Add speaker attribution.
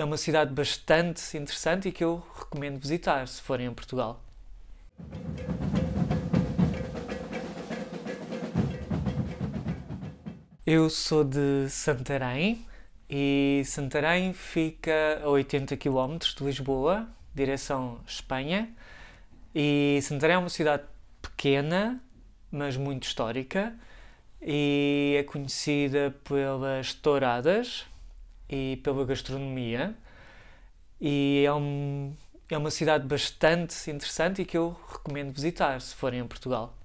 Speaker 1: É uma cidade bastante interessante e que eu recomendo visitar se forem a Portugal. Eu sou de Santarém e Santarém fica a 80 km de Lisboa, direção Espanha. E Santarém é uma cidade pequena, mas muito histórica e é conhecida pelas touradas, e pela gastronomia. E é, um, é uma cidade bastante interessante e que eu recomendo visitar se forem a Portugal.